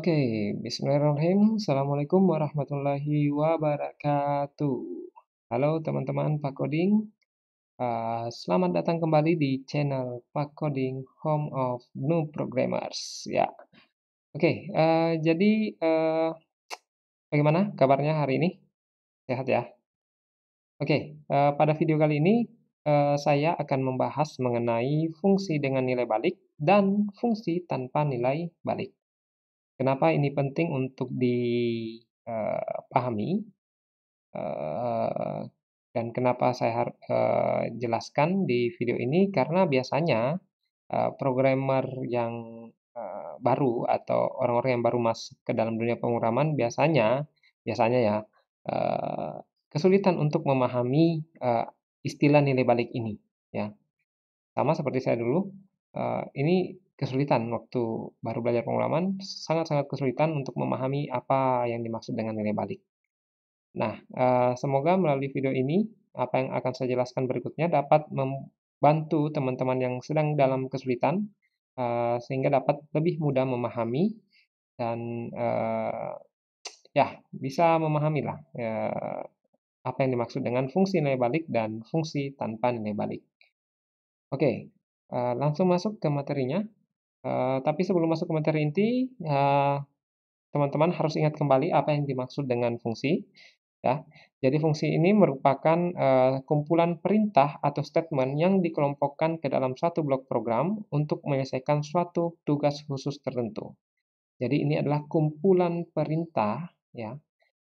Oke, okay. bismillahirrahmanirrahim. Assalamualaikum warahmatullahi wabarakatuh. Halo teman-teman Pak Coding. Uh, selamat datang kembali di channel Pak Coding Home of New Programmers. Ya. Oke, okay, uh, eh, jadi uh, bagaimana kabarnya hari ini? Sehat ya? Oke, okay, uh, eh, pada video kali ini uh, saya akan membahas mengenai fungsi dengan nilai balik dan fungsi tanpa nilai balik. Kenapa ini penting untuk dipahami? Eh, eh, dan kenapa saya eh, jelaskan di video ini? Karena biasanya programmer yang baru atau orang-orang yang baru masuk ke dalam dunia penguraman biasanya biasanya ya kesulitan untuk memahami istilah nilai balik ini ya sama seperti saya dulu ini kesulitan waktu baru belajar pengulaman, sangat-sangat kesulitan untuk memahami apa yang dimaksud dengan nilai balik. Nah, eh, semoga melalui video ini, apa yang akan saya jelaskan berikutnya dapat membantu teman-teman yang sedang dalam kesulitan, eh, sehingga dapat lebih mudah memahami dan eh, ya bisa memahami lah apa yang dimaksud dengan fungsi nilai balik dan fungsi tanpa nilai balik. Oke, langsung masuk ke materinya. Uh, tapi sebelum masuk ke materi inti, teman eh, teman-teman harus ingat kembali apa yang dimaksud dengan fungsi. Ya. Jadi fungsi ini merupakan uh, kumpulan perintah atau statement yang dikelompokkan ke dalam satu blok program untuk menyelesaikan suatu tugas khusus tertentu. Jadi ini adalah kumpulan perintah ya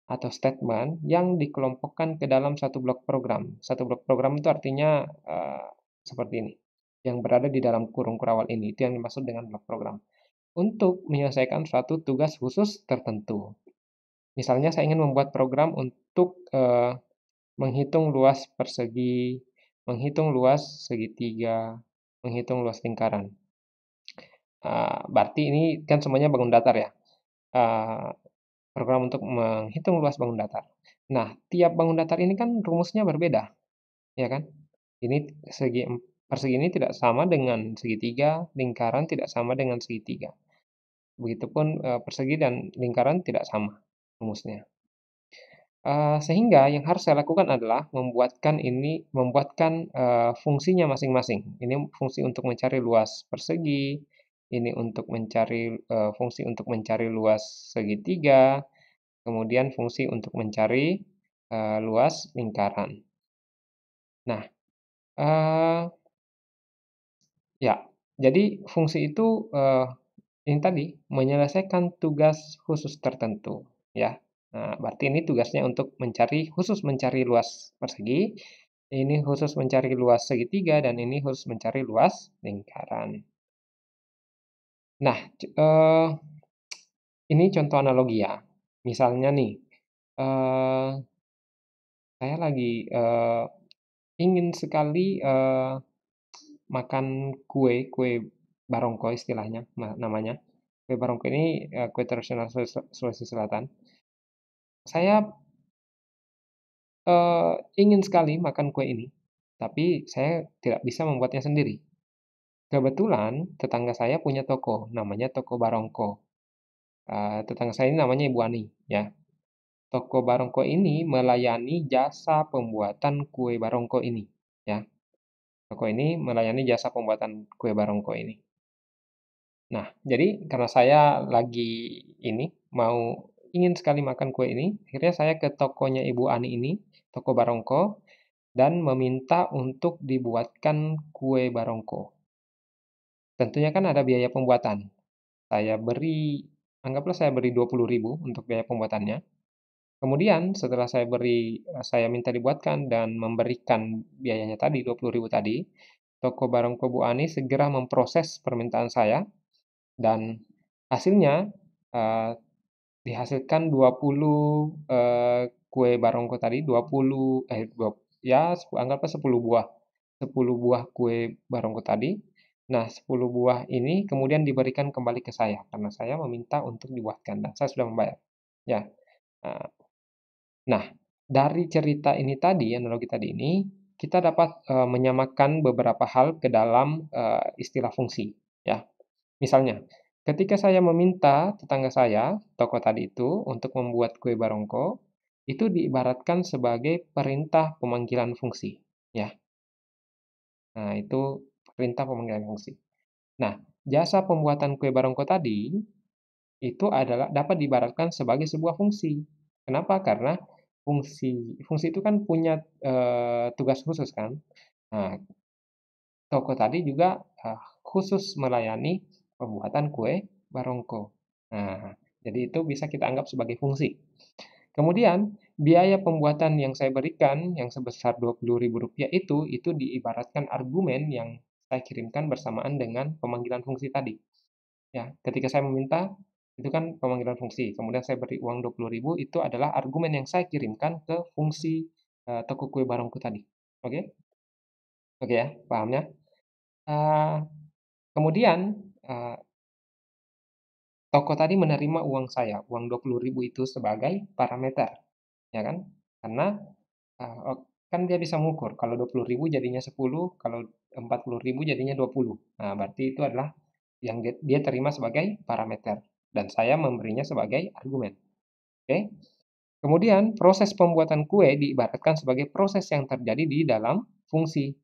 atau statement yang dikelompokkan ke dalam satu blok program. Satu blok program itu artinya uh, seperti ini yang berada di dalam kurung kurawal ini. Itu yang dimaksud dengan program. Untuk menyelesaikan suatu tugas khusus tertentu. Misalnya saya ingin membuat program untuk eh, menghitung luas persegi, menghitung luas segitiga, menghitung luas lingkaran. Uh, berarti ini kan semuanya bangun datar ya. Uh, program untuk menghitung luas bangun datar. Nah, tiap bangun datar ini kan rumusnya berbeda, ya kan? Ini segi Persegi ini tidak sama dengan segitiga, lingkaran tidak sama dengan segitiga. Begitupun eh, persegi dan lingkaran tidak sama rumusnya. Eh, sehingga yang harus saya lakukan adalah membuatkan ini membuatkan eh, fungsinya masing-masing. Ini fungsi untuk mencari luas persegi, ini untuk mencari fungsi untuk mencari luas segitiga, kemudian fungsi untuk mencari luas lingkaran. Nah, Ya, jadi fungsi itu, eh, ini tadi, menyelesaikan tugas khusus tertentu, ya. Nah, berarti ini tugasnya untuk mencari khusus mencari luas persegi, ini khusus mencari luas segitiga, dan ini khusus mencari luas lingkaran. Nah, eh, ini contoh analogi ya. Misalnya nih, eh, saya lagi, ingin sekali, makan kue, kue barongko istilahnya namanya. Kue barongko ini eh, kue tradisional Sulawesi Selatan. Saya uh, ingin sekali makan kue ini, tapi saya tidak bisa membuatnya sendiri. Kebetulan tetangga saya punya toko, namanya toko Barongko. Uh, tetangga saya ini namanya Ibu Ani, ya. Toko Barongko ini melayani jasa pembuatan kue Barongko ini, ya. Toko ini melayani jasa pembuatan kue barongko ini. Nah, jadi karena saya lagi ini mau ingin sekali makan kue ini, akhirnya saya ke tokonya Ibu Ani ini, toko barongko, dan meminta untuk dibuatkan kue barongko. Tentunya kan ada biaya pembuatan. Saya beri, anggaplah saya beri 20.000 untuk biaya pembuatannya. Kemudian setelah saya beri saya minta dibuatkan dan memberikan biayanya tadi 20.000 tadi, toko barang Bu Ani segera memproses permintaan saya dan hasilnya uh, dihasilkan 20 uh, eh, kue barongko tadi 20 eh 20, ya anggaplah 10 buah 10 buah kue barongko tadi. Nah, 10 buah ini kemudian diberikan kembali ke saya karena saya meminta untuk dibuatkan dan saya sudah membayar. Ya. Nah, Nah, dari cerita ini tadi, analogi tadi ini, kita dapat e, menyamakan beberapa hal ke dalam e, istilah fungsi, ya. Misalnya, ketika saya meminta tetangga saya, toko tadi itu, untuk membuat kue barongko, itu diibaratkan sebagai perintah pemanggilan fungsi, ya. Nah, itu perintah pemanggilan fungsi. Nah, jasa pembuatan kue barongko tadi itu adalah dapat diibaratkan sebagai sebuah fungsi. Kenapa? Karena fungsi fungsi itu kan punya uh, tugas khusus kan nah, toko tadi juga uh, khusus melayani pembuatan kue barongko nah jadi itu bisa kita anggap sebagai fungsi kemudian biaya pembuatan yang saya berikan yang sebesar Rp20.000 itu itu diibaratkan argumen yang saya kirimkan bersamaan dengan pemanggilan fungsi tadi ya ketika saya meminta itu kan pemanggilan fungsi. Kemudian saya beri uang 20.000 itu adalah argumen yang saya kirimkan ke fungsi uh, toko kue barangku tadi. Oke? Okay? Oke okay ya, pahamnya? Uh, kemudian uh, toko tadi menerima uang saya, uang 20.000 itu sebagai parameter, ya kan? Karena uh, kan dia bisa mengukur kalau 20.000 jadinya 10, kalau 40.000 jadinya 20. Nah, berarti itu adalah yang dia terima sebagai parameter dan saya memberinya sebagai argumen. Oke. Kemudian proses pembuatan kue diibaratkan sebagai proses yang terjadi di dalam fungsi.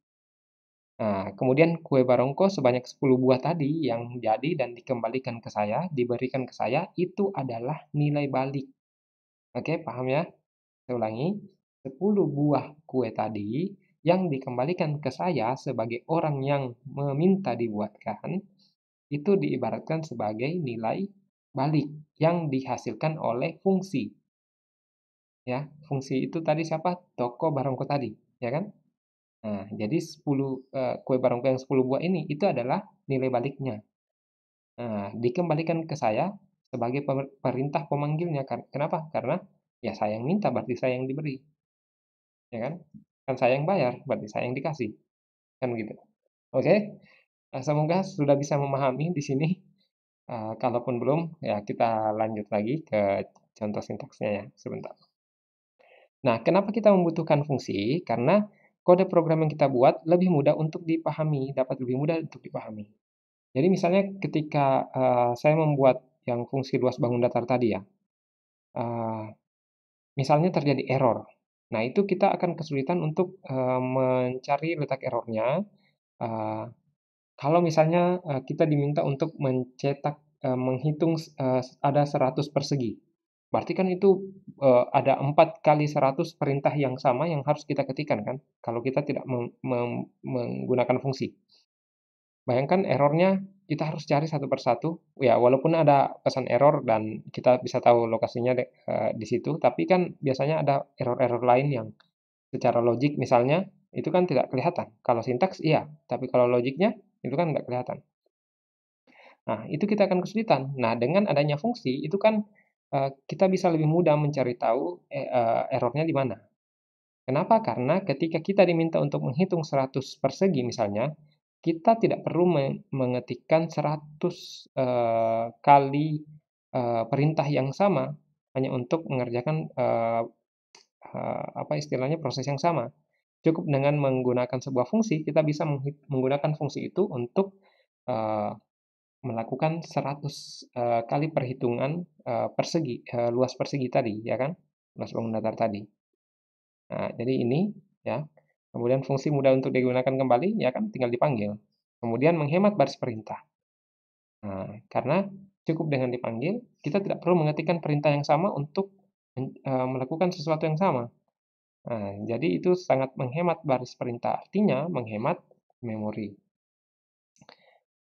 Nah, kemudian kue barongko sebanyak 10 buah tadi yang jadi dan dikembalikan ke saya, diberikan ke saya, itu adalah nilai balik. Oke, paham ya? Saya ulangi, 10 buah kue tadi yang dikembalikan ke saya sebagai orang yang meminta dibuatkan, itu diibaratkan sebagai nilai balik yang dihasilkan oleh fungsi. Ya, fungsi itu tadi siapa? Toko barongko tadi, ya kan? Nah, jadi 10 uh, eh, kue barongko yang 10 buah ini itu adalah nilai baliknya. Nah, dikembalikan ke saya sebagai perintah pemanggilnya. Kenapa? Karena ya saya yang minta berarti saya yang diberi. Ya kan? Kan saya yang bayar, berarti saya yang dikasih. Kan begitu. Oke. Okay? Nah, semoga sudah bisa memahami di sini Eh, kalaupun belum, ya kita lanjut lagi ke contoh sintaksnya ya, sebentar. Nah, kenapa kita membutuhkan fungsi? Karena kode program yang kita buat lebih mudah untuk dipahami, dapat lebih mudah untuk dipahami. Jadi misalnya ketika uh, saya membuat yang fungsi luas bangun datar tadi ya, uh, misalnya terjadi error. Nah, itu kita akan kesulitan untuk uh, mencari letak errornya, uh, kalau misalnya uh, kita diminta untuk mencetak uh, menghitung uh, ada 100 persegi. Berarti kan itu uh, ada 4 kali 100 perintah yang sama yang harus kita ketikkan kan kalau kita tidak menggunakan fungsi. Bayangkan errornya kita harus cari satu persatu. Ya, walaupun ada pesan error dan kita bisa tahu lokasinya di, uh, di situ, tapi kan biasanya ada error-error lain yang secara logik misalnya itu kan tidak kelihatan. Kalau sintaks iya, tapi kalau logiknya itu kan nggak kelihatan. Nah, itu kita akan kesulitan. Nah, dengan adanya fungsi, itu kan uh, kita bisa lebih mudah mencari tahu uh, errornya di mana. Kenapa? Karena ketika kita diminta untuk menghitung 100 persegi misalnya, kita tidak perlu mengetikkan 100 uh, kali uh, perintah yang sama hanya untuk mengerjakan uh, uh, apa istilahnya proses yang sama. Cukup dengan menggunakan sebuah fungsi, kita bisa menggunakan fungsi itu untuk uh, melakukan 100 uh, eh, kali perhitungan uh, persegi uh, luas persegi tadi ya kan luas bangun datar tadi nah, jadi ini ya kemudian fungsi mudah untuk digunakan kembali ya kan tinggal dipanggil kemudian menghemat baris perintah nah, karena cukup dengan dipanggil kita tidak perlu mengetikkan perintah yang sama untuk uh, melakukan sesuatu yang sama Nah, jadi itu sangat menghemat baris perintah, artinya menghemat memori.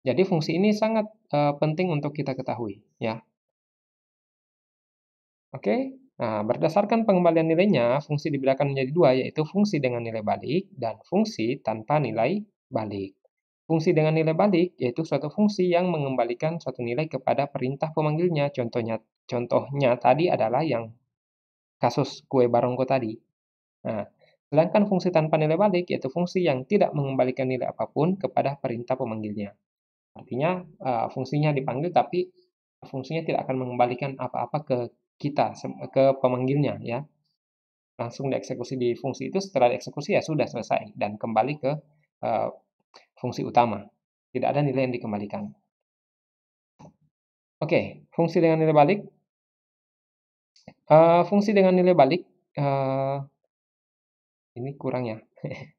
Jadi fungsi ini sangat uh, penting untuk kita ketahui, ya. Oke, nah berdasarkan pengembalian nilainya, fungsi dibedakan menjadi dua, yaitu fungsi dengan nilai balik dan fungsi tanpa nilai balik. Fungsi dengan nilai balik yaitu suatu fungsi yang mengembalikan suatu nilai kepada perintah pemanggilnya. Contohnya, contohnya tadi adalah yang kasus kue barongko tadi. Nah, sedangkan fungsi tanpa nilai balik yaitu fungsi yang tidak mengembalikan nilai apapun kepada perintah pemanggilnya. Artinya uh, fungsinya dipanggil tapi fungsinya tidak akan mengembalikan apa-apa ke kita ke pemanggilnya ya. Langsung dieksekusi di fungsi itu setelah dieksekusi ya sudah selesai dan kembali ke uh, fungsi utama. Tidak ada nilai yang dikembalikan. Oke, okay, fungsi dengan nilai balik. Uh, fungsi dengan nilai balik uh, ini kurang ya.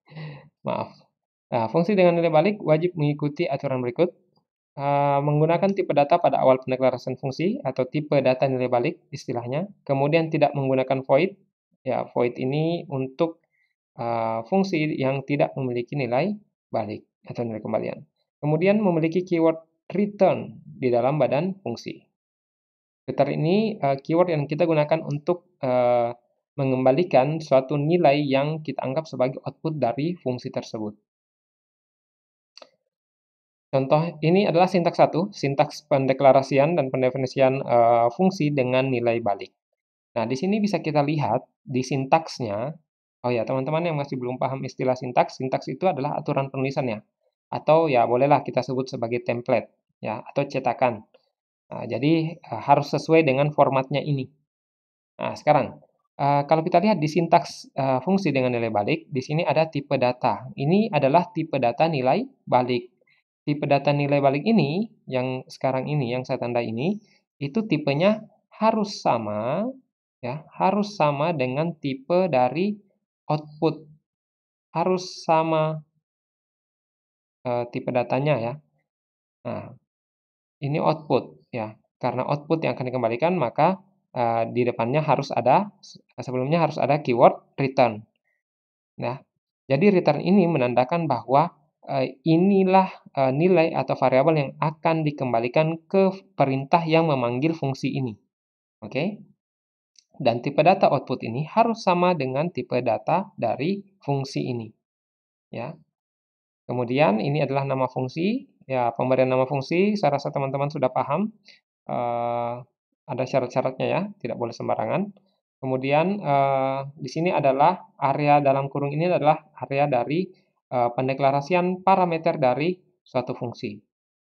Maaf. Nah, fungsi dengan nilai balik wajib mengikuti aturan berikut. Uh, menggunakan tipe data pada awal pendeklarasian fungsi atau tipe data nilai balik istilahnya. Kemudian tidak menggunakan void. Ya, void ini untuk uh, fungsi yang tidak memiliki nilai balik atau nilai kembalian. Kemudian memiliki keyword return di dalam badan fungsi. Return ini uh, keyword yang kita gunakan untuk uh, mengembalikan suatu nilai yang kita anggap sebagai output dari fungsi tersebut. Contoh ini adalah sintaks satu sintaks pendeklarasian dan pendefinisian e, fungsi dengan nilai balik. Nah, di sini bisa kita lihat di sintaksnya. Oh ya, teman-teman yang masih belum paham istilah sintaks, sintaks itu adalah aturan penulisannya. Atau ya bolehlah kita sebut sebagai template ya atau cetakan. Nah, jadi eh, harus sesuai dengan formatnya ini. Nah, sekarang Eh, kalau kita lihat di sintaks uh, fungsi dengan nilai balik, di sini ada tipe data. Ini adalah tipe data nilai balik. Tipe data nilai balik ini, yang sekarang ini, yang saya tanda ini, itu tipenya harus sama, ya harus sama dengan tipe dari output. Harus sama uh, tipe datanya ya. Nah, ini output ya. Karena output yang akan dikembalikan, maka Eh, di depannya harus ada sebelumnya harus ada keyword return. Nah, jadi return ini menandakan bahwa eh, inilah eh, nilai atau variabel yang akan dikembalikan ke perintah yang memanggil fungsi ini. Oke. Okay? Dan tipe data output ini harus sama dengan tipe data dari fungsi ini. Ya. Kemudian ini adalah nama fungsi. Ya, pemberian nama fungsi, saya rasa teman-teman sudah paham. Uh, ada syarat-syaratnya ya, tidak boleh sembarangan. Kemudian eh, di sini adalah area dalam kurung ini adalah area dari eh, pendeklarasian parameter dari suatu fungsi.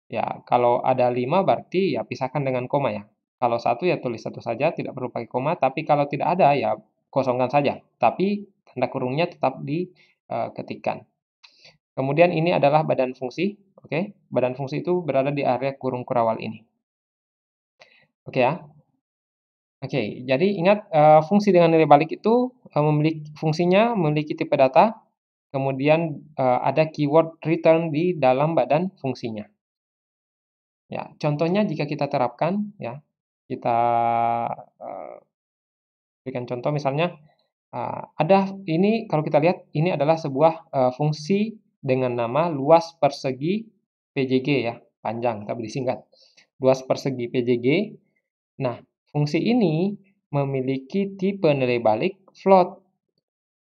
Ya, kalau ada 5 berarti ya pisahkan dengan koma ya. Kalau satu ya tulis satu saja, tidak perlu pakai koma. Tapi kalau tidak ada ya kosongkan saja. Tapi tanda kurungnya tetap diketikkan. Eh, Kemudian ini adalah badan fungsi. Oke, badan fungsi itu berada di area kurung kurawal ini. Oke ya. Oke, jadi ingat eh, fungsi dengan nilai balik itu eh, memiliki fungsinya memiliki tipe data, kemudian eh, ada keyword return di dalam badan fungsinya. Ya, contohnya jika kita terapkan, ya kita berikan contoh misalnya ada ini kalau kita lihat ini adalah sebuah fungsi dengan nama luas persegi PJG ya panjang tapi disingkat luas persegi PJG Nah, fungsi ini memiliki tipe nilai balik float.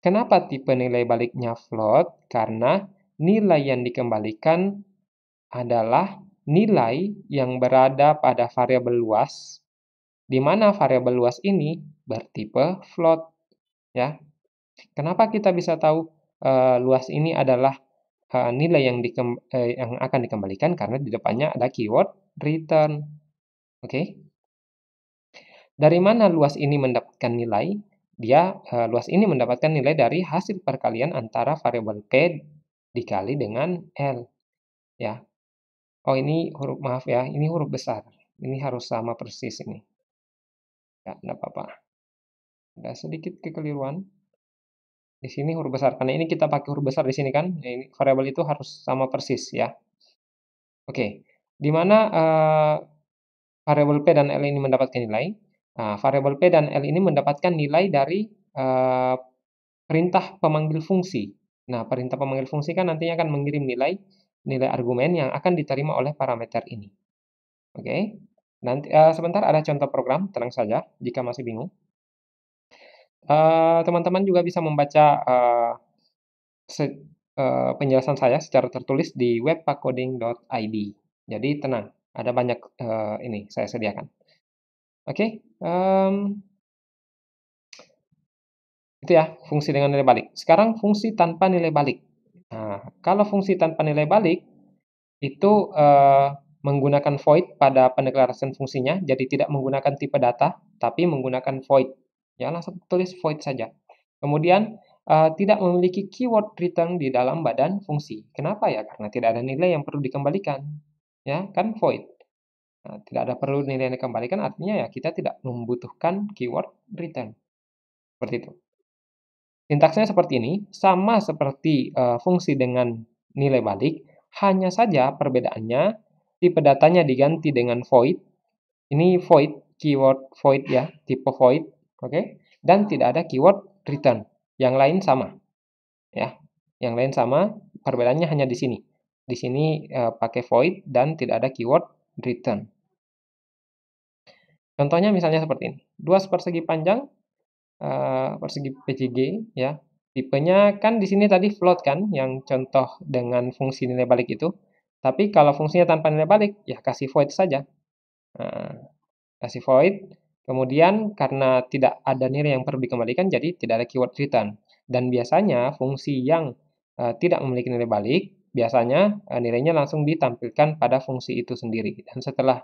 Kenapa tipe nilai baliknya float? Karena nilai yang dikembalikan adalah nilai yang berada pada variabel luas, di mana variabel luas ini bertipe float. Ya, kenapa kita bisa tahu e, luas ini adalah e, nilai yang dikemb- e, eh, yang akan dikembalikan karena di depannya ada keyword return. Oke. Okay? Dari mana luas ini mendapatkan nilai? Dia e, luas ini mendapatkan nilai dari hasil perkalian antara variabel p dikali dengan l. Ya. Oh ini huruf maaf ya, ini huruf besar. Ini harus sama persis ini. Ya, tidak apa-apa. Ada sedikit kekeliruan. Di sini huruf besar karena ini kita pakai huruf besar di sini kan. Ya, ini variabel itu harus sama persis ya. Oke. Di mana uh, variabel p dan l ini mendapatkan nilai? Nah, eh, variabel P dan L ini mendapatkan nilai dari uh, perintah pemanggil fungsi. Nah, perintah pemanggil fungsi kan nantinya akan mengirim nilai nilai argumen yang akan diterima oleh parameter ini. Oke. Okay? Nanti uh, sebentar ada contoh program, tenang saja jika masih bingung. Teman-teman uh, juga bisa membaca uh, uh, penjelasan saya secara tertulis di webpacoding.id. Jadi tenang, ada banyak uh, ini saya sediakan. Oke, okay? um, mmm, itu ya fungsi dengan nilai balik. Sekarang fungsi tanpa nilai balik. Nah, kalau fungsi tanpa nilai balik itu uh, menggunakan void pada pendeklarasian fungsinya, jadi tidak menggunakan tipe data, tapi menggunakan void. Ya, langsung tulis void saja. Kemudian, uh, tidak memiliki keyword return di dalam badan fungsi. Kenapa ya? Karena tidak ada nilai yang perlu dikembalikan. Ya, kan void. Eh, tidak ada perlu nilai yang dikembalikan artinya ya kita tidak membutuhkan keyword return. Seperti itu. Sintaksnya seperti ini, sama seperti uh, fungsi dengan nilai balik, hanya saja perbedaannya tipe datanya diganti dengan void. Ini void, keyword void ya, tipe void, oke? Okay? Dan tidak ada keyword return. Yang lain sama. Ya. Yang lain sama, perbedaannya hanya di sini. Di sini uh, pakai void dan tidak ada keyword return. Contohnya misalnya seperti ini. Dua persegi panjang, uh, persegi PCG, ya. Tipenya kan di sini tadi float kan, yang contoh dengan fungsi nilai balik itu. Tapi kalau fungsinya tanpa nilai balik, ya kasih void saja. Uh, kasih void, kemudian karena tidak ada nilai yang perlu dikembalikan, jadi tidak ada keyword return. Dan biasanya fungsi yang uh, tidak memiliki nilai balik, biasanya uh, nilainya langsung ditampilkan pada fungsi itu sendiri. Dan setelah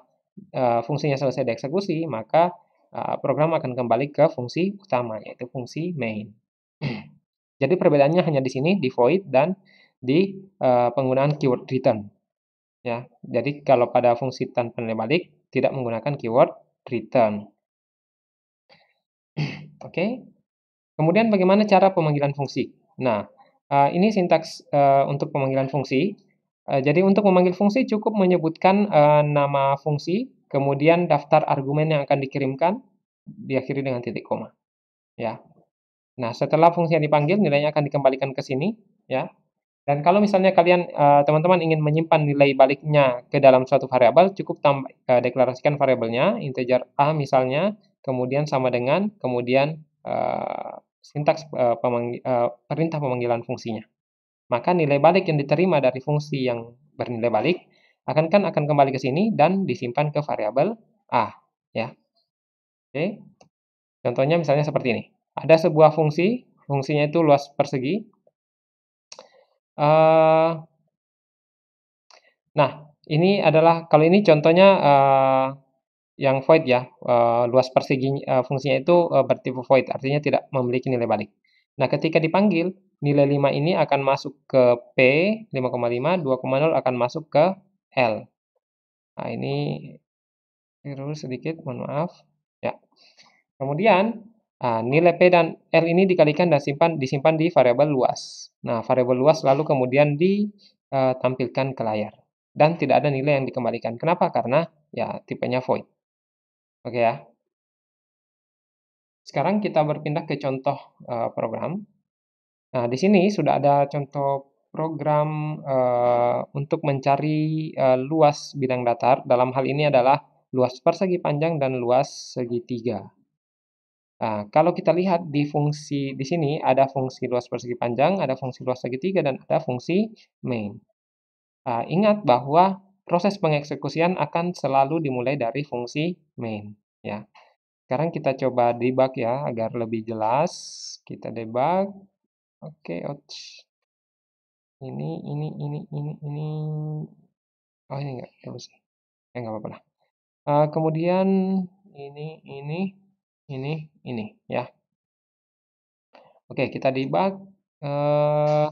Eh, fungsinya selesai dieksekusi, maka eh, program akan kembali ke fungsi utama, yaitu fungsi main. Jadi perbedaannya hanya di sini, di void dan di eh, penggunaan keyword return. Ya, jadi kalau pada fungsi tanpa nilai balik, tidak menggunakan keyword return. Oke. Okay. Kemudian bagaimana cara pemanggilan fungsi? Nah, ini sintaks untuk pemanggilan fungsi. Eh, jadi untuk memanggil fungsi cukup menyebutkan eh, nama fungsi, kemudian daftar argumen yang akan dikirimkan, diakhiri dengan titik koma. Ya. Nah, setelah fungsi yang dipanggil, nilainya akan dikembalikan ke sini, ya. Dan kalau misalnya kalian eh, teman-teman ingin menyimpan nilai baliknya ke dalam suatu variabel, cukup tambah, deklarasikan variabelnya integer a misalnya, kemudian sama dengan kemudian sintaks uh, perintah pemanggilan fungsinya maka nilai balik yang diterima dari fungsi yang bernilai balik akan kan akan kembali ke sini dan disimpan ke variabel a ya. Oke. Contohnya misalnya seperti ini. Ada sebuah fungsi, fungsinya itu luas persegi. Uh, nah, ini adalah kalau ini contohnya uh, yang void ya eh, luas persegi fungsinya itu bertipe void artinya tidak memiliki nilai balik. Nah ketika dipanggil nilai 5 ini akan masuk ke P 5,5, 2,0 akan masuk ke L. Nah, ini error sedikit, mohon maaf. Ya. Kemudian nah, nilai P dan L ini dikalikan dan simpan disimpan di variabel luas. Nah, variabel luas lalu kemudian ditampilkan eh, ke layar dan tidak ada nilai yang dikembalikan. Kenapa? Karena ya tipenya void. Oke ya. Sekarang kita berpindah ke contoh uh, program. Nah, di sini sudah ada contoh program uh, untuk mencari uh, luas bidang datar. Dalam hal ini adalah luas persegi panjang dan luas segitiga. Nah, kalau kita lihat di fungsi di sini ada fungsi luas persegi panjang, ada fungsi luas segitiga, dan ada fungsi main. Uh, ingat bahwa proses pengeksekusian akan selalu dimulai dari fungsi main. Ya. Sekarang kita coba debug ya agar lebih jelas. Kita debug. Oke, okay, Ini, ini, ini, ini, ini. Oh, ini enggak, terus. Eh, enggak ya, apa-apa lah. Uh, kemudian ini, ini, ini, ini, ya. Oke, kita debug. Uh,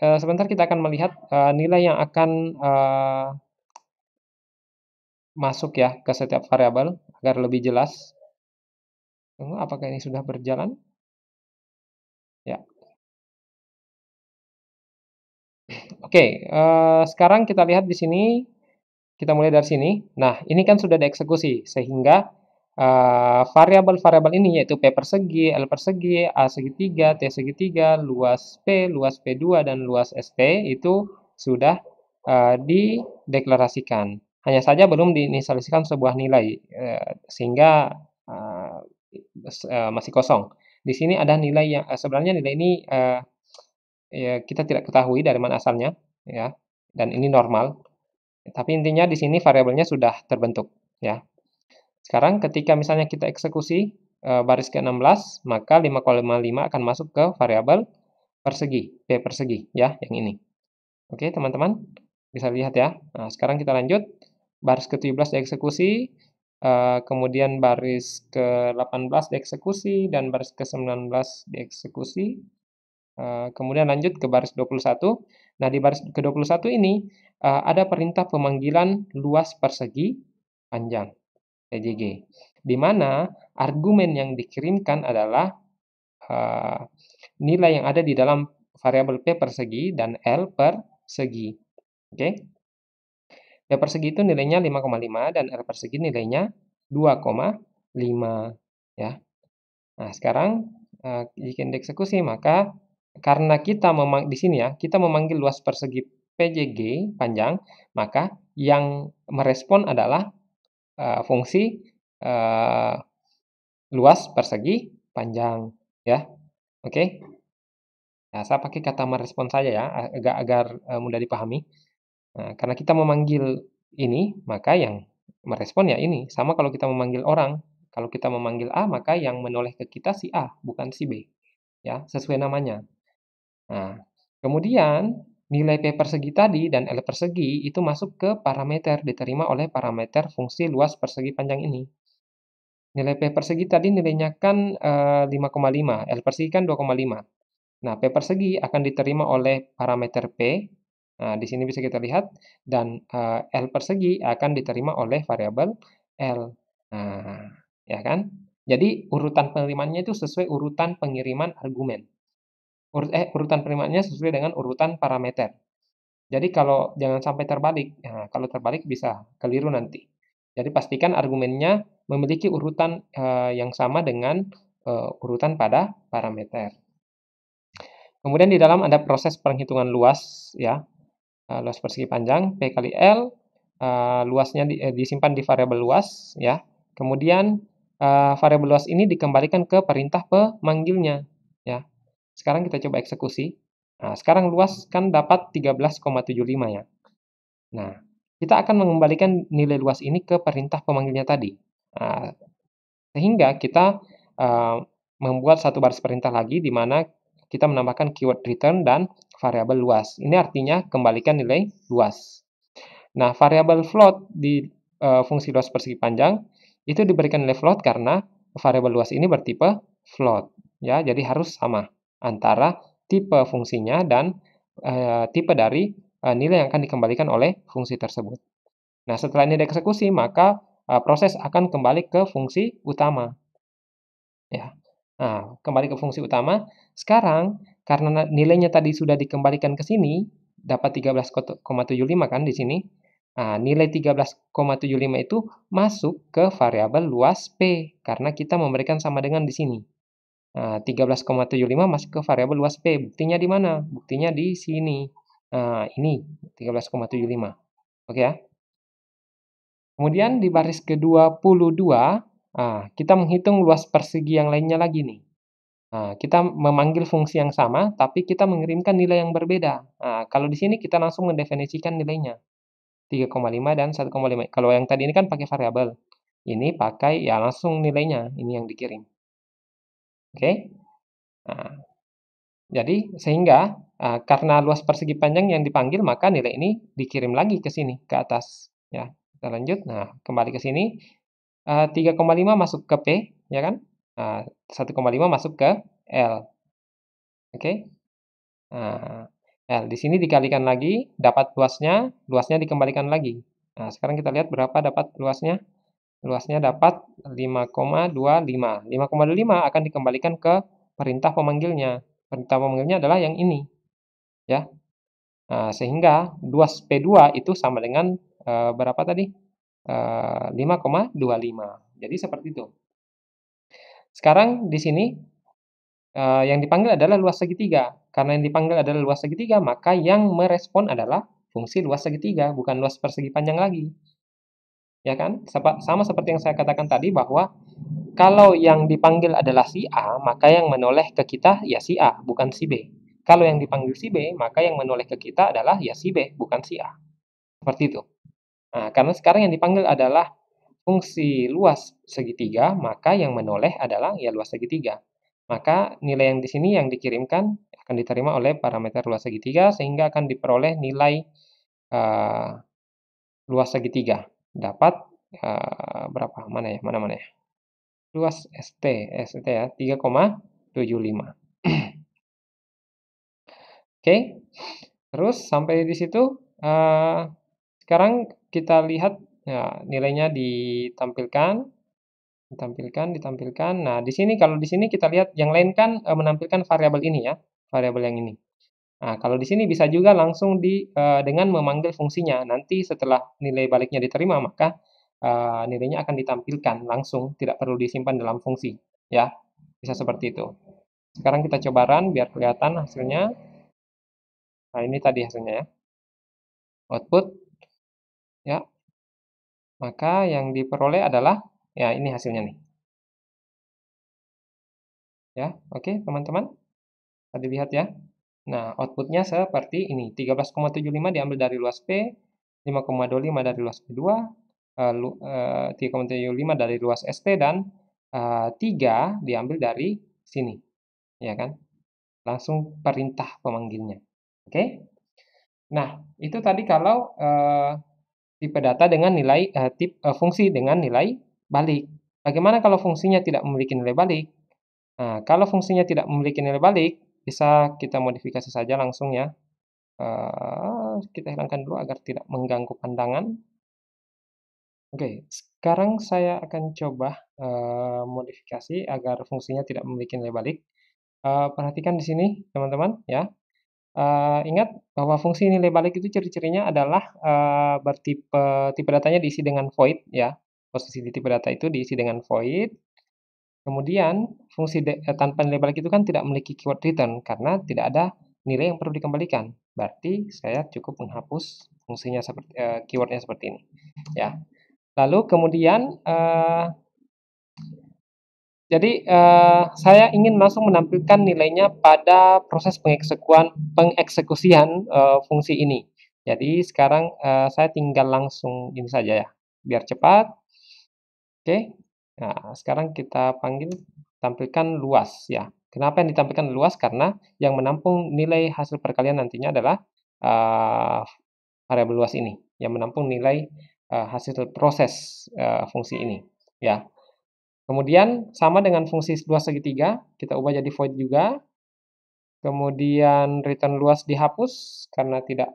uh, sebentar kita akan melihat uh, nilai yang akan uh, masuk ya ke setiap variabel agar lebih jelas. Tunggu, apakah ini sudah berjalan? Ya. Oke, okay, uh, eh, sekarang kita lihat di sini. Kita mulai dari sini. Nah, ini kan sudah dieksekusi, sehingga eh, variabel-variabel ini yaitu P persegi, L persegi, A segitiga, T segitiga, luas P, luas P2, dan luas ST itu sudah uh, dideklarasikan. Hanya saja belum diinisialisasikan sebuah nilai, uh, sehingga uh, uh, masih kosong di sini ada nilai yang eh, sebenarnya nilai ini eh, ya, kita tidak ketahui dari mana asalnya ya dan ini normal tapi intinya di sini variabelnya sudah terbentuk ya sekarang ketika misalnya kita eksekusi eh, baris ke-16 maka 5,55 akan masuk ke variabel persegi p persegi ya yang ini oke teman-teman bisa lihat ya nah, sekarang kita lanjut baris ke-17 dieksekusi Eh, kemudian baris ke-18 dieksekusi dan baris ke-19 dieksekusi. Uh, kemudian lanjut ke baris 21. Nah, di baris ke-21 ini uh, ada perintah pemanggilan luas persegi panjang PJG. Di mana argumen yang dikirimkan adalah uh, nilai yang ada di dalam variabel P persegi dan L persegi. Oke. Okay? B persegi itu nilainya 5,5 dan R persegi nilainya 2,5 ya. Nah, sekarang uh, jika dieksekusi maka karena kita memang di sini ya, kita memanggil luas persegi PJG panjang, maka yang merespon adalah uh, fungsi uh, luas persegi panjang ya. Oke. Okay? Nah, saya pakai kata merespon saja ya agar agar mudah dipahami. Nah, karena kita memanggil ini, maka yang merespon ya ini. Sama kalau kita memanggil orang, kalau kita memanggil A, maka yang menoleh ke kita si A, bukan si B. Ya, sesuai namanya. Nah, kemudian nilai P persegi tadi dan L persegi itu masuk ke parameter diterima oleh parameter fungsi luas persegi panjang ini. Nilai P persegi tadi nilainya kan 5,5, L persegi kan 2,5. Nah, P persegi akan diterima oleh parameter P Nah, di sini bisa kita lihat dan uh, L persegi akan diterima oleh variabel L. Nah, ya kan? Jadi urutan penerimaannya itu sesuai urutan pengiriman argumen. Ur eh, urutan penerimaannya sesuai dengan urutan parameter. Jadi kalau jangan sampai terbalik. Nah, kalau terbalik bisa keliru nanti. Jadi pastikan argumennya memiliki urutan uh, yang sama dengan uh, urutan pada parameter. Kemudian di dalam ada proses perhitungan luas ya uh, luas persegi panjang P kali L uh, luasnya di, eh, disimpan di variabel luas ya. Kemudian uh, variabel luas ini dikembalikan ke perintah pemanggilnya ya. Sekarang kita coba eksekusi. Nah, sekarang luas kan dapat 13,75 ya. Nah, kita akan mengembalikan nilai luas ini ke perintah pemanggilnya tadi. Nah, sehingga kita uh, membuat satu baris perintah lagi di mana kita menambahkan keyword return dan variabel luas. Ini artinya kembalikan nilai luas. Nah, variabel float di e, fungsi luas persegi panjang itu diberikan nilai float karena variabel luas ini bertipe float ya jadi harus sama antara tipe fungsinya dan e, tipe dari e, nilai yang akan dikembalikan oleh fungsi tersebut nah setelah ini dieksekusi maka e, proses akan kembali ke fungsi utama ya nah kembali ke fungsi utama sekarang karena nilainya tadi sudah dikembalikan ke sini, dapat 13,75 kan di sini. Nah, nilai 13,75 itu masuk ke variabel luas P, karena kita memberikan sama dengan di sini. Nah, 13,75 masuk ke variabel luas P. Buktinya di mana? Buktinya di sini. Nah, ini 13,75. Oke ya. Kemudian di baris ke-22, nah, kita menghitung luas persegi yang lainnya lagi nih. Nah, kita memanggil fungsi yang sama, tapi kita mengirimkan nilai yang berbeda. Nah, kalau di sini kita langsung mendefinisikan nilainya. 3,5 dan 1,5. Kalau yang tadi ini kan pakai variabel. Ini pakai ya langsung nilainya, ini yang dikirim. Oke. Okay? Nah, jadi sehingga uh, karena luas persegi panjang yang dipanggil maka nilai ini dikirim lagi ke sini ke atas ya. Kita lanjut. Nah, kembali ke sini. Uh, ah, 3,5 masuk ke P, ya kan? Nah, 1,5 masuk ke L. Oke. Okay? Nah, L di sini dikalikan lagi, dapat luasnya, luasnya dikembalikan lagi. Nah, sekarang kita lihat berapa dapat luasnya. Luasnya dapat 5,25. 5,25 akan dikembalikan ke perintah pemanggilnya. Perintah pemanggilnya adalah yang ini. Ya. Nah, sehingga luas P2 itu sama dengan e, berapa tadi? E, eh, 5,25. Jadi seperti itu. Sekarang di sini uh, yang dipanggil adalah luas segitiga. Karena yang dipanggil adalah luas segitiga, maka yang merespon adalah fungsi luas segitiga, bukan luas persegi panjang lagi. Ya kan? Sama seperti yang saya katakan tadi bahwa kalau yang dipanggil adalah si A, maka yang menoleh ke kita ya si A, bukan si B. Kalau yang dipanggil si B, maka yang menoleh ke kita adalah ya si B, bukan si A. Seperti itu. Nah, karena sekarang yang dipanggil adalah fungsi luas segitiga, maka yang menoleh adalah ya luas segitiga. Maka nilai yang di sini yang dikirimkan akan diterima oleh parameter luas segitiga sehingga akan diperoleh nilai uh, luas segitiga. Dapat uh, berapa? Mana ya? Mana mana ya? Luas ST, ST ya 3,75. Oke. Okay. Terus sampai di situ uh, sekarang kita lihat Ya, nilainya ditampilkan, ditampilkan, ditampilkan. Nah, di sini kalau di sini kita lihat yang lain kan e, menampilkan variabel ini ya, variabel yang ini. Nah, kalau di sini bisa juga langsung di e, dengan memanggil fungsinya. Nanti setelah nilai baliknya diterima, maka e, nilainya akan ditampilkan langsung, tidak perlu disimpan dalam fungsi, ya. Bisa seperti itu. Sekarang kita coba run biar kelihatan hasilnya. Nah, ini tadi hasilnya ya. Output ya maka yang diperoleh adalah, ya ini hasilnya nih. Ya, oke okay, teman-teman. Tadi lihat ya. Nah, outputnya seperti ini. 13,75 diambil dari luas P, 5,25 dari luas P2, 3,75 eh, eh, dari luas ST, dan 3 eh, diambil dari sini. Ya kan? Langsung perintah pemanggilnya. Oke? Okay? Nah, itu tadi kalau uh, tipe data dengan nilai uh, tip uh, fungsi dengan nilai balik. Bagaimana kalau fungsinya tidak memiliki nilai balik? Nah, kalau fungsinya tidak memiliki nilai balik, bisa kita modifikasi saja langsung ya. Uh, kita hilangkan dulu agar tidak mengganggu pandangan. Oke, sekarang saya akan coba uh, modifikasi agar fungsinya tidak memiliki nilai balik. Uh, perhatikan di sini, teman-teman, ya. Uh, ingat bahwa fungsi nilai balik itu ciri-cirinya adalah uh, bertipe tipe datanya diisi dengan void ya. Posisi di tipe data itu diisi dengan void. Kemudian fungsi de, eh, tanpa nilai balik itu kan tidak memiliki keyword return karena tidak ada nilai yang perlu dikembalikan. Berarti saya cukup menghapus fungsinya seperti uh, keywordnya seperti ini ya. Lalu kemudian uh, jadi uh, saya ingin langsung menampilkan nilainya pada proses pengeksekuan pengeksekusian uh, fungsi ini. Jadi sekarang uh, saya tinggal langsung ini saja ya, biar cepat. Oke, okay. nah sekarang kita panggil tampilkan luas ya. Kenapa yang ditampilkan luas? Karena yang menampung nilai hasil perkalian nantinya adalah uh, variabel luas ini, yang menampung nilai uh, hasil proses uh, fungsi ini ya. Kemudian sama dengan fungsi luas segitiga, kita ubah jadi void juga. Kemudian return luas dihapus karena tidak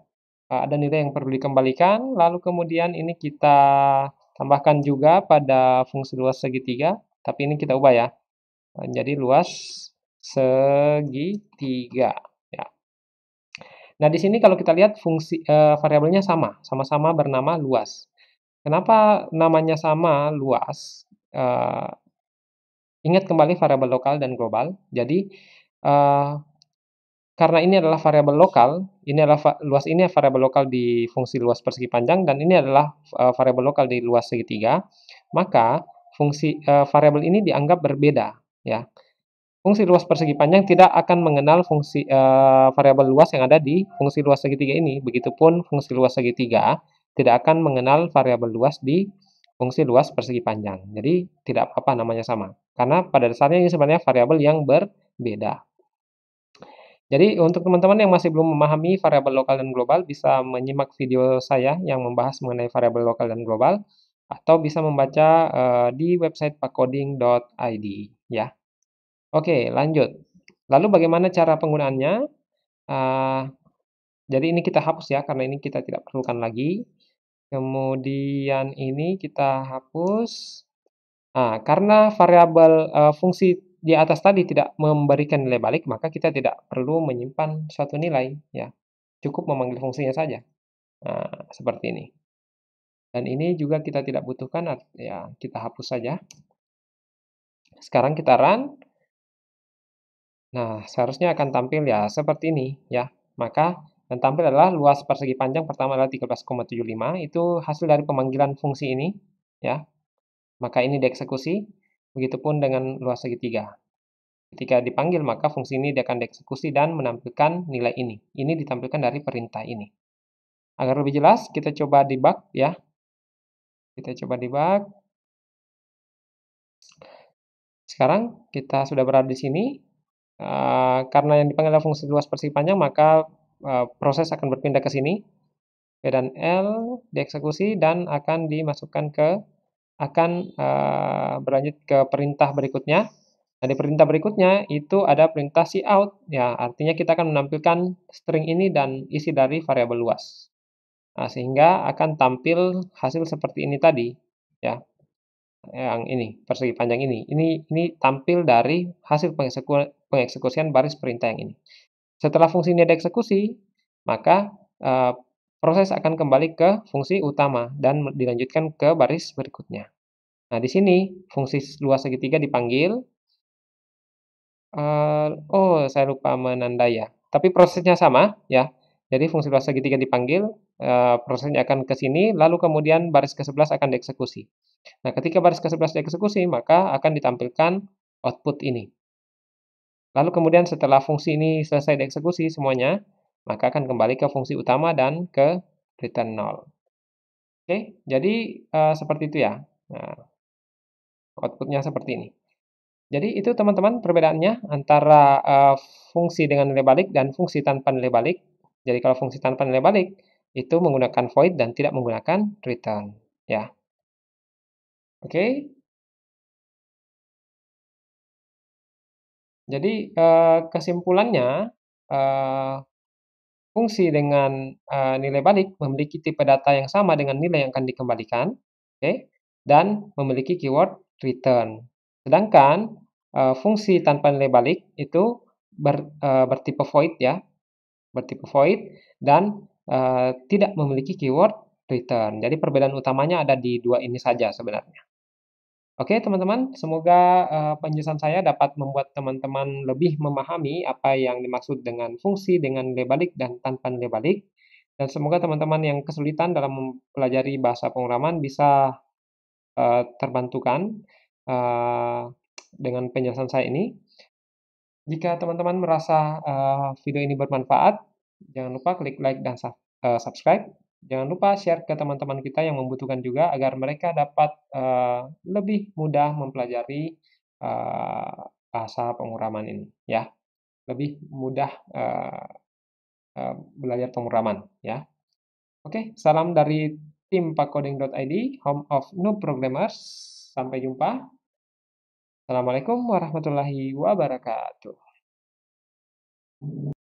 eh, ada nilai yang perlu dikembalikan. Lalu kemudian ini kita tambahkan juga pada fungsi luas segitiga, tapi ini kita ubah ya. Eh, jadi luas segitiga. Ya. Nah di sini kalau kita lihat fungsi eh, variabelnya sama, sama-sama bernama luas. Kenapa namanya sama luas? Eh, Ingat kembali variabel lokal dan global. Jadi uh, karena ini adalah variabel lokal, ini adalah luas ini variabel lokal di fungsi luas persegi panjang dan ini adalah uh, variabel lokal di luas segitiga, maka fungsi uh, variabel ini dianggap berbeda, ya. Fungsi luas persegi panjang tidak akan mengenal fungsi uh, variabel luas yang ada di fungsi luas segitiga ini, begitupun fungsi luas segitiga tidak akan mengenal variabel luas di fungsi luas persegi panjang. Jadi tidak apa-apa namanya sama. Karena pada dasarnya ini sebenarnya variabel yang berbeda. Jadi untuk teman-teman yang masih belum memahami variabel lokal dan global bisa menyimak video saya yang membahas mengenai variabel lokal dan global atau bisa membaca uh, di website pakcoding.id ya. Oke, lanjut. Lalu bagaimana cara penggunaannya? Uh, jadi ini kita hapus ya karena ini kita tidak perlukan lagi. Kemudian ini kita hapus. Nah, karena variabel uh, fungsi di atas tadi tidak memberikan nilai balik, maka kita tidak perlu menyimpan suatu nilai, ya. Cukup memanggil fungsinya saja. Nah, seperti ini. Dan ini juga kita tidak butuhkan, ya, kita hapus saja. Sekarang kita run. Nah, seharusnya akan tampil ya seperti ini, ya. Maka dan tampil adalah luas persegi panjang pertama adalah 13,75, itu hasil dari pemanggilan fungsi ini, ya. Maka ini dieksekusi, begitupun dengan luas segitiga. Ketika dipanggil, maka fungsi ini dia akan dieksekusi dan menampilkan nilai ini. Ini ditampilkan dari perintah ini. Agar lebih jelas, kita coba debug ya. Kita coba debug. Sekarang kita sudah berada di sini. Eh, karena yang dipanggil adalah fungsi luas persegi panjang, maka Eh, proses akan berpindah ke sini. P dan L dieksekusi dan akan dimasukkan ke akan uh, berlanjut ke perintah berikutnya. Nah, di perintah berikutnya itu ada perintah si out ya, artinya kita akan menampilkan string ini dan isi dari variabel luas. Nah, sehingga akan tampil hasil seperti ini tadi ya. Yang ini, persegi panjang ini. Ini ini tampil dari hasil pengeksekusian baris perintah yang ini. Setelah fungsi ini dieksekusi, maka e, proses akan kembali ke fungsi utama dan dilanjutkan ke baris berikutnya. Nah, di sini fungsi luas segitiga dipanggil. E, oh, saya lupa menandai ya. Tapi prosesnya sama ya. Jadi fungsi luas segitiga dipanggil, e, prosesnya akan ke sini, lalu kemudian baris ke-11 akan dieksekusi. Nah, ketika baris ke-11 dieksekusi, maka akan ditampilkan output ini. Lalu kemudian setelah fungsi ini selesai dieksekusi semuanya, maka akan kembali ke fungsi utama dan ke return 0. Oke, jadi uh, seperti itu ya. Nah, outputnya seperti ini. Jadi itu teman-teman perbedaannya antara uh, fungsi dengan nilai balik dan fungsi tanpa nilai balik. Jadi kalau fungsi tanpa nilai balik itu menggunakan void dan tidak menggunakan return. Ya. Oke, okay. Jadi eh, kesimpulannya, eh, fungsi dengan, eh, nilai balik memiliki tipe data yang sama dengan nilai yang akan dikembalikan, oke, dan memiliki keyword return. Sedangkan, fungsi tanpa nilai balik itu ber bertipe void ya, bertipe void dan, tidak memiliki keyword return. Jadi perbedaan utamanya ada di dua ini saja sebenarnya. Oke teman-teman, semoga, uh, eh, penjelasan saya dapat membuat teman-teman lebih memahami apa yang dimaksud dengan fungsi dengan nilai balik dan tanpa nilai balik, dan semoga teman-teman yang kesulitan dalam mempelajari bahasa pengurangan bisa, uh, terbantukan, uh, dengan penjelasan saya ini. Jika teman-teman merasa, uh, video ini bermanfaat, jangan lupa klik like dan subscribe. Jangan lupa share ke teman-teman kita yang membutuhkan juga agar mereka dapat uh, lebih mudah mempelajari uh, bahasa penguraman ini ya. Lebih mudah uh, uh, belajar penguraman ya. Oke, salam dari tim pakcoding.id, home of new programmers. Sampai jumpa. Assalamualaikum warahmatullahi wabarakatuh.